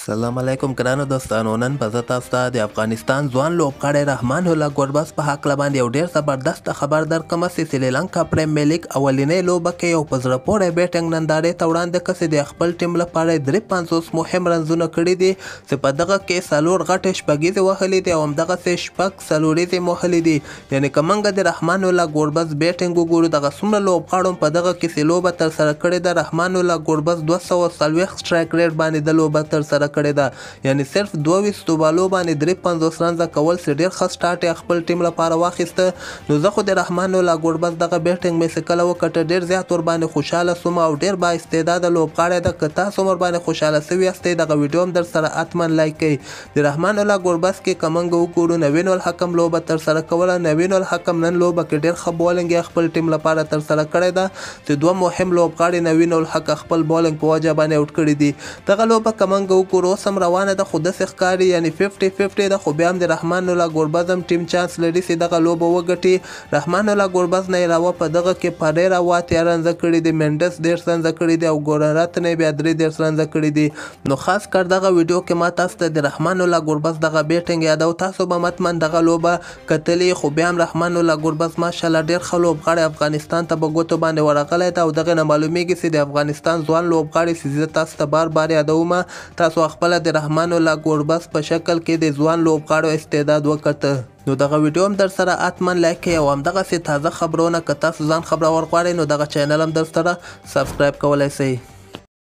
السلام علیکم ګرانو دوستانو نن به زه تاسو ته د افغانستان ځوان لوبغاړی رحمان الله ګربز په هکله باندې یو ډېر زبردست خبر درکومه چې سریلانکا پریمیر لیګ اولنۍ لوبه کې یو په زړه پورې بیټنګ نندارې ته وړاندې کسې د خپل ټیم لپاره درې پنځوس مهم رنزونه کړي دي چې په دغه کې څلور غټې شپږیزې وهلې دي او همدغسې شپږ څلوریزې مو وهلې دي یعنې که موږ د رحمان الله ګربز بیټنګ وګورو دغه څومره لوبغاړو په دغه کې چې لوبه ترسره کړې ده رحمان الله ګربز دوه سوه څلوېښت سټرایک ریټ باندې د لوبه ترسره کړې ده یعنی صرف 22 بالو باندې 350 رنز کول سي ډیر خاص ټاټ خپل ټیم لپاره واخیسته نو زه خو د رحمان الله ګوربز دغه بیټینګ مې سکل وکټ ډیر زیات ور باندې خوشاله سوم او ډیر با استعداد لوبغاړی ده که تاسو مر باندې خوشاله سوي یاست دغه ویډیو هم در سره اتمن لایک کړئ د رحمان الله ګوربز کې کمنګ وګورو نوین الحکم لوبه تر سره کوله نوین الحکم نن لوبه کې ډیر ښه بولنګ خپل ټیم لپاره تر سره کړی ده چې دوه مهم لوبغاړي نوین الحق خپل بولنګ په وجه باندې اوټ کړی دي دغه لوبه کمنګ وکړو اوسم روانه ده خو داسې ښکاري یعنی 50 50 ده خو بیا هم د رحمان الله ګوربز هم ټیم چانس لري چې دغه لوبه وګټي رحمان الله ګوربز نه علاوه په دغه کې پریرا واته رنځ کړی دی منډس ډیر رنځ کړی دی او ګورارات نه بیا درې ډیر رنځ کړی دی نو خاص کر دغه ویډیو کې ما تاسو ته د رحمان الله ګوربز دغه بیټینګ یادو تاسو به متمن دغه لوبه کتلې خو بیا هم رحمان الله ګوربز ماشاءالله ډیر خلوب لوبغاړی افغانستان ته په ګوتو باندې ورغلی ده او دغه نه معلومیږي چې د افغانستان ځوان لوبغاړي چې زه تاسو ته بار بار یادومه تاسو پخپله د رحمان الله ګوربس په شکل کې د ځوان لوبغاړو استعداد وکړه نو دغه ویډیو هم در سره اتمن لایک کړئ او همدغسې تازه خبرونه که تاسو ځان خبره ورغواړئ نو دغه چینل هم در سره سبسکرایب کولی سئ